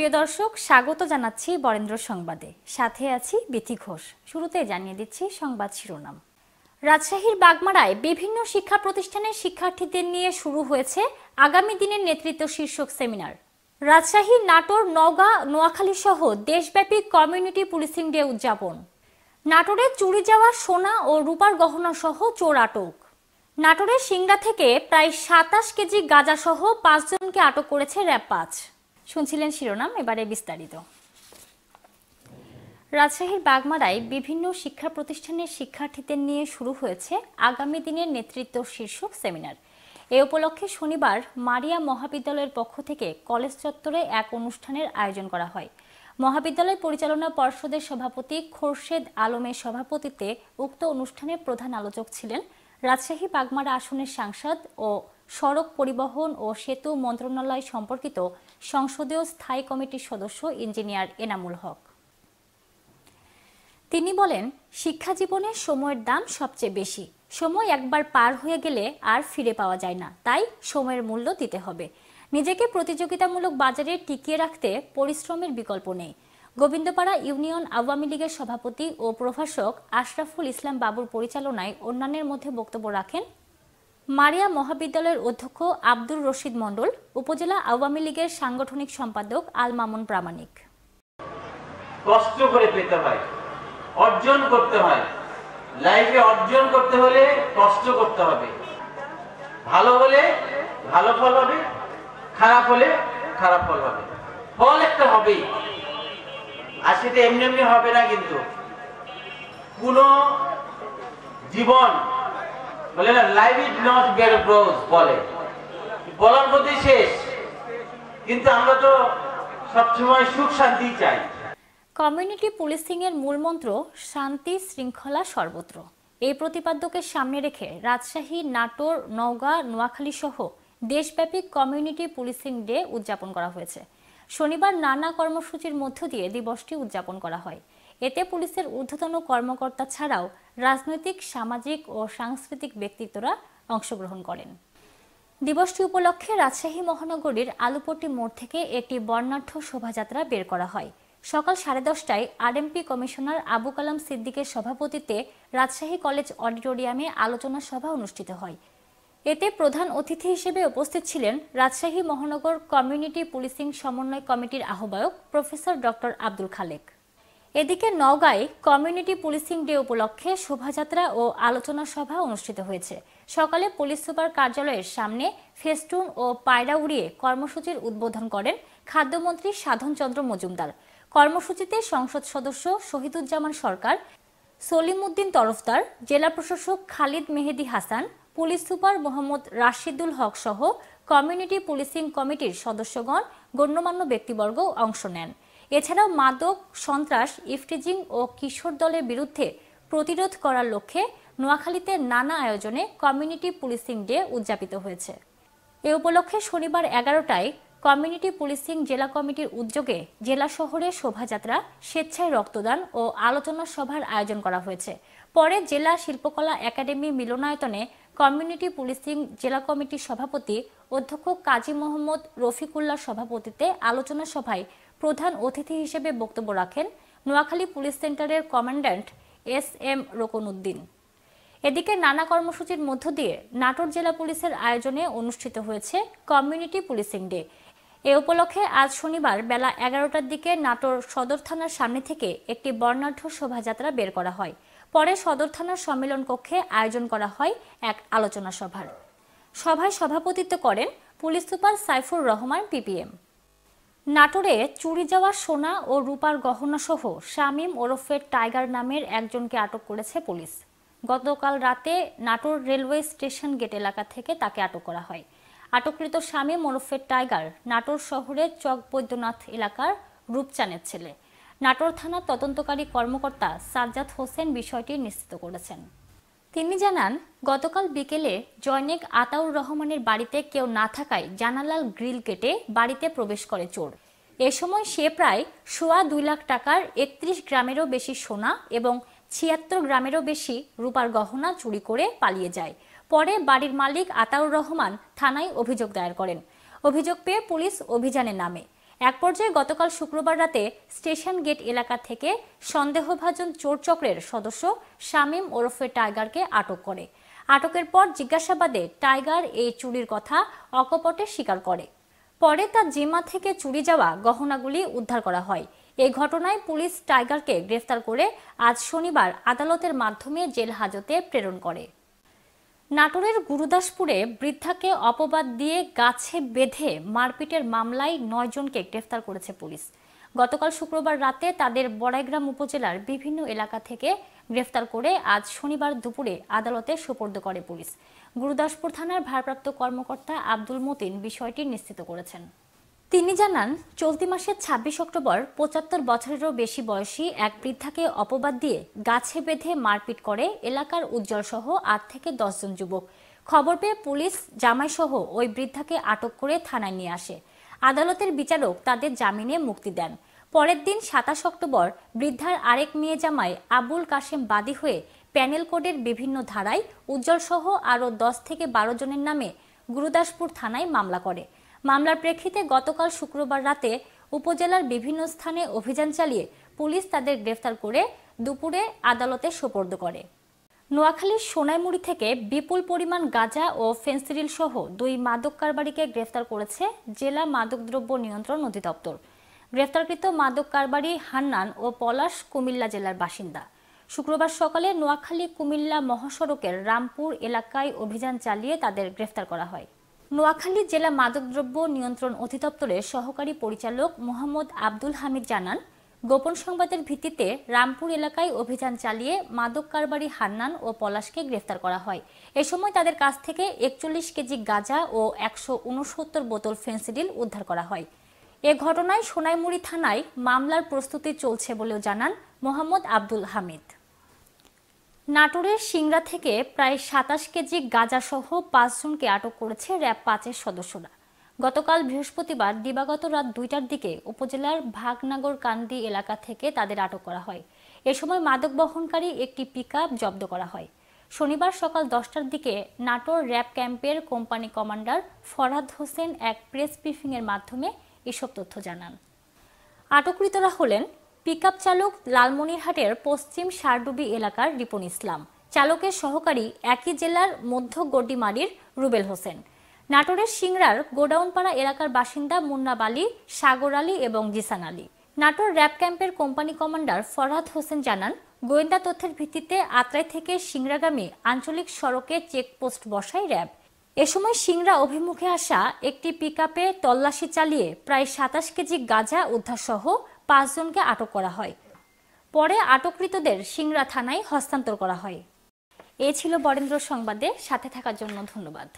প্রিয় দর্শক স্বাগত জানাচ্ছি বরেন্দ্র সংবাদে সাথে আছি বিথি ঘোষ শুরুতে জানিয়ে দিচ্ছি সংবাদ শিরোনাম রাজশাহীর বাগমারায় বিভিন্ন শিক্ষা প্রতিষ্ঠানের শিক্ষার্থীদের নিয়ে শুরু হয়েছে আগামী দিনের নেতৃত্ব শীর্ষক সেমিনার রাজশাহী নাটোর নওগাঁ নোয়াখালী সহ দেশব্যাপী কমিউনিটি পুলিশিং ডে উদযাপন নাটোরে চুরি যাওয়া সোনা ও রূপার গহনা সহ চোর আটক নাটোরের সিংড়া থেকে প্রায় সাতাশ কেজি গাঁজাসহ পাঁচজনকে আটক করেছে র্যাব পাঁচ শুনছিলেন শিরোনাম এবারে বিস্তারিত রাজশাহীর বাগমারায় বিভিন্ন শিক্ষা প্রতিষ্ঠানের শিক্ষার্থীদের নিয়ে শুরু হয়েছে আগামী দিনের নেতৃত্ব শীর্ষক সেমিনার এ উপলক্ষে শনিবার মারিয়া মহাবিদ্যালয়ের পক্ষ থেকে কলেজ চত্বরে এক অনুষ্ঠানের আয়োজন করা হয় মহাবিদ্যালয় পরিচালনা পর্ষদের সভাপতি খোরশেদ আলমের সভাপতিত্বে উক্ত অনুষ্ঠানে প্রধান আলোচক ছিলেন রাজশাহী বাগমারা আসনের সাংসদ ও সড়ক পরিবহন ও সেতু মন্ত্রণালয় সম্পর্কিত সংসদীয় স্থায়ী কমিটির সদস্য ইঞ্জিনিয়ার এনামুল হক তিনি বলেন শিক্ষা জীবনে সময়ের দাম সবচেয়ে বেশি সময় একবার পার হয়ে গেলে আর ফিরে পাওয়া যায় না তাই সময়ের মূল্য দিতে হবে নিজেকে প্রতিযোগিতামূলক বাজারে টিকিয়ে রাখতে পরিশ্রমের বিকল্প নেই গোবিন্দপাড়া ইউনিয়ন আওয়ামী লীগের সভাপতি ও প্রভাষক আশরাফুল ইসলাম বাবুর পরিচালনায় অন্যান্যের মধ্যে বক্তব্য রাখেন মারিয়া মহাবিদ্যালয়ের অধ্যক্ষ আব্দুর রশিদ মণ্ডল উপজেলা আওয়ামী লীগের সাংগঠনিক সম্পাদক আল মামুন প্রামাণিক কষ্ট করে পেতে হয় অর্জন করতে হয় লাইফে অর্জন করতে হলে কষ্ট করতে হবে ভালো হলে ভালো ফল হবে খারাপ হলে খারাপ ফল হবে ফল একটা হবে আর সেটা এমনি এমনি হবে না কিন্তু কোনো জীবন বলে না ইজ নট গেট বলে বলার মধ্যে শেষ কিন্তু আমরা তো সবসময় সুখ শান্তি চাই কমিউনিটি পুলিশিং এর মূল মন্ত্র শান্তি শৃঙ্খলা সর্বত্র এই প্রতিপাদ্যকে সামনে রেখে রাজশাহী নাটোর নওগাঁ নোয়াখালী সহ দেশব্যাপী কমিউনিটি পুলিশিং ডে উদযাপন করা হয়েছে শনিবার নানা কর্মসূচির মধ্য দিয়ে দিবসটি উদযাপন করা হয় এতে পুলিশের ঊর্ধ্বতন কর্মকর্তা ছাড়াও রাজনৈতিক সামাজিক ও সাংস্কৃতিক ব্যক্তিত্বরা অংশগ্রহণ করেন দিবসটি উপলক্ষে রাজশাহী মহানগরীর আলুপট্টি মোড় থেকে একটি বর্ণাঢ্য শোভাযাত্রা বের করা হয় সকাল সাড়ে দশটায় আরএমপি কমিশনার আবু কালাম সিদ্দিকের সভাপতিত্বে রাজশাহী কলেজ অডিটোরিয়ামে আলোচনা সভা অনুষ্ঠিত হয় এতে প্রধান অতিথি হিসেবে উপস্থিত ছিলেন রাজশাহী মহানগর কমিউনিটি পুলিশিং সমন্বয় কমিটির আহ্বায়ক প্রফেসর ডক্টর আব্দুল খালেক এদিকে নওগাঁয় কমিউনিটি পুলিশিং ডে উপলক্ষে শোভাযাত্রা ও আলোচনা সভা অনুষ্ঠিত হয়েছে সকালে পুলিশ সুপার কার্যালয়ের সামনে ফেস্টুন ও পায়রা উড়িয়ে কর্মসূচির উদ্বোধন করেন খাদ্যমন্ত্রী সাধনচন্দ্র মজুমদার কর্মসূচিতে সংসদ সদস্য শহীদুজ্জামান সরকার উদ্দিন তরফদার জেলা প্রশাসক খালিদ মেহেদি হাসান পুলিশ সুপার মোহাম্মদ রাশিদুল হক সহ কমিউনিটি পুলিশিং কমিটির সদস্যগণ গণ্যমান্য ব্যক্তিবর্গ অংশ নেন এছাড়াও মাদক সন্ত্রাস ইফটিজিং ও কিশোর দলের বিরুদ্ধে প্রতিরোধ করার লক্ষ্যে নোয়াখালীতে নানা আয়োজনে কমিউনিটি পুলিশিং ডে উদযাপিত হয়েছে এ উপলক্ষে শনিবার এগারোটায় কমিউনিটি পুলিশিং জেলা কমিটির উদ্যোগে জেলা শহরে শোভাযাত্রা স্বেচ্ছায় রক্তদান ও আলোচনা সভার আয়োজন করা হয়েছে পরে জেলা শিল্পকলা একাডেমি মিলনায়তনে কমিউনিটি পুলিশিং জেলা কমিটির সভাপতি অধ্যক্ষ কাজী মোহাম্মদ রফিকুল্লাহ সভাপতিতে আলোচনা সভায় প্রধান অতিথি হিসেবে বক্তব্য রাখেন নোয়াখালী পুলিশ সেন্টারের commandant S M Rokon Uddin এদিকে নানা কর্মসূচির মধ্য দিয়ে নাটোর জেলা পুলিশের আয়োজনে অনুষ্ঠিত হয়েছে কমিউনিটি পুলিশিং ডে এ উপলক্ষে আজ শনিবার বেলা এগারোটার দিকে নাটোর সদর থানার সামনে থেকে একটি বর্ণাঢ্য শোভাযাত্রা বের করা হয় পরে সদর থানার সম্মেলন কক্ষে আয়োজন করা হয় এক আলোচনা সভার সভায় সভাপতিত্ব করেন police super Saifur Rahman PPM নাটোরে চুরি যাওয়া সোনা ও রূপার গহনাসহ শামীম ওরফে টাইগার নামের একজনকে আটক করেছে পুলিশ গতকাল রাতে নাটোর রেলওয়ে স্টেশন গেট এলাকা থেকে তাকে আটক করা হয় আটককৃত শামীম ওরফে টাইগার নাটোর শহরের চক বৈদ্যনাথ এলাকার রূপচানের ছেলে নাটোর থানার তদন্তকারী কর্মকর্তা সাজ্জাদ হোসেন বিষয়টি নিশ্চিত করেছেন তিনি জানান গতকাল বিকেলে জয়নেক আতাউর রহমানের বাড়িতে কেউ না থাকায় জানালাল গ্রিল কেটে বাড়িতে প্রবেশ করে চোর এ সময় সে প্রায় সোয়া দুই লাখ টাকার একত্রিশ গ্রামেরও বেশি সোনা এবং ছিয়াত্তর গ্রামেরও বেশি রূপার গহনা চুরি করে পালিয়ে যায় পরে বাড়ির মালিক আতাউর রহমান থানায় অভিযোগ দায়ের করেন অভিযোগ পেয়ে পুলিশ অভিযানে নামে এক পর্যায়ে গতকাল শুক্রবার রাতে স্টেশন গেট এলাকা থেকে সন্দেহভাজন চোর চক্রের সদস্য শামীম ওরফে টাইগারকে আটক করে আটকের পর জিজ্ঞাসাবাদে টাইগার এই চুরির কথা অকপটে স্বীকার করে পরে তার জিম্মা থেকে চুরি যাওয়া গহনাগুলি উদ্ধার করা হয় এই ঘটনায় পুলিশ টাইগারকে গ্রেফতার করে আজ শনিবার আদালতের মাধ্যমে জেল হাজতে প্রেরণ করে নাটোরের গুরুদাসপুরে বৃদ্ধাকে অপবাদ দিয়ে গাছে বেঁধে মারপিটের মামলায় নয়জনকে গ্রেফতার করেছে পুলিশ গতকাল শুক্রবার রাতে তাদের বড়াইগ্রাম উপজেলার বিভিন্ন এলাকা থেকে গ্রেফতার করে আজ শনিবার দুপুরে আদালতে সুপর্দ করে পুলিশ গুরুদাসপুর থানার ভারপ্রাপ্ত কর্মকর্তা আব্দুল মতিন বিষয়টি নিশ্চিত করেছেন তিনি জানান চলতি মাসের ২৬ অক্টোবর পঁচাত্তর বছরেরও বেশি বয়সী এক বৃদ্ধাকে অপবাদ দিয়ে গাছে বেঁধে মারপিট করে এলাকার উজ্জ্বল সহ আট থেকে দশজন যুবক খবর পেয়ে পুলিশ জামাইসহ ওই বৃদ্ধাকে আটক করে থানায় নিয়ে আসে আদালতের বিচারক তাদের জামিনে মুক্তি দেন পরের দিন সাতাশ অক্টোবর বৃদ্ধার আরেক মেয়ে জামাই আবুল কাশেম বাদী হয়ে প্যানেল কোডের বিভিন্ন ধারায় উজ্জ্বল সহ আরও দশ থেকে বারো জনের নামে গুরুদাসপুর থানায় মামলা করে মামলার প্রেক্ষিতে গতকাল শুক্রবার রাতে উপজেলার বিভিন্ন স্থানে অভিযান চালিয়ে পুলিশ তাদের গ্রেফতার করে দুপুরে আদালতে সোপর্দ করে নোয়াখালীর সোনাইমুড়ি থেকে বিপুল পরিমাণ গাঁজা ও ফেন্সিডিল সহ দুই মাদক কারবারিকে গ্রেফতার করেছে জেলা মাদকদ্রব্য নিয়ন্ত্রণ অধিদপ্তর গ্রেফতারকৃত মাদক কারবারি হান্নান ও পলাশ কুমিল্লা জেলার বাসিন্দা শুক্রবার সকালে নোয়াখালী কুমিল্লা মহাসড়কের রামপুর এলাকায় অভিযান চালিয়ে তাদের গ্রেফতার করা হয় নোয়াখালী জেলা মাদকদ্রব্য নিয়ন্ত্রণ অধিদপ্তরের সহকারী পরিচালক মোহাম্মদ আব্দুল হামিদ জানান গোপন সংবাদের ভিত্তিতে রামপুর এলাকায় অভিযান চালিয়ে মাদক কারবারি হান্নান ও পলাশকে গ্রেফতার করা হয় এ সময় তাদের কাছ থেকে একচল্লিশ কেজি গাঁজা ও একশো বোতল ফেন্সিডিল উদ্ধার করা হয় এ ঘটনায় সোনাইমুড়ি থানায় মামলার প্রস্তুতি চলছে বলেও জানান মোহাম্মদ আব্দুল হামিদ নাটোরের সিংড়া থেকে প্রায় সাতাশ কেজি গাঁজাসহ পাঁচজনকে আটক করেছে র্যাব পাঁচের সদস্যরা গতকাল বৃহস্পতিবার দিবাগত রাত দুইটার দিকে উপজেলার ভাগনাগর কান্দি এলাকা থেকে তাদের আটক করা হয় এ সময় মাদক বহনকারী একটি পিক জব্দ করা হয় শনিবার সকাল দশটার দিকে নাটোর র্যাব ক্যাম্পের কোম্পানি কমান্ডার ফরাদ হোসেন এক প্রেস ব্রিফিংয়ের মাধ্যমে এসব তথ্য জানান আটককৃতরা হলেন পিকআপ চালক লালমনিরহাটের পশ্চিম সারডুবি এলাকার রিপন ইসলাম চালকের সহকারী একই জেলার মধ্য গড্ডিমারির রুবেল হোসেন নাটোরের সিংড়ার গোডাউনপাড়া এলাকার বাসিন্দা মুন্নাব আলী সাগর আলী এবং জিসান আলী নাটোর র্যাব ক্যাম্পের কোম্পানি কমান্ডার ফরহাদ হোসেন জানান গোয়েন্দা তথ্যের ভিত্তিতে আত্রাই থেকে সিংড়াগামী আঞ্চলিক সড়কে চেকপোস্ট বসায় র্যাব এ সময় সিংড়া অভিমুখে আসা একটি পিকআপে তল্লাশি চালিয়ে প্রায় সাতাশ কেজি গাঁজা উদ্ধারসহ পাঁচজনকে আটক করা হয় পরে আটককৃতদের সিংড়া থানায় হস্তান্তর করা হয় এ ছিল বরেন্দ্র সংবাদে সাথে থাকার জন্য ধন্যবাদ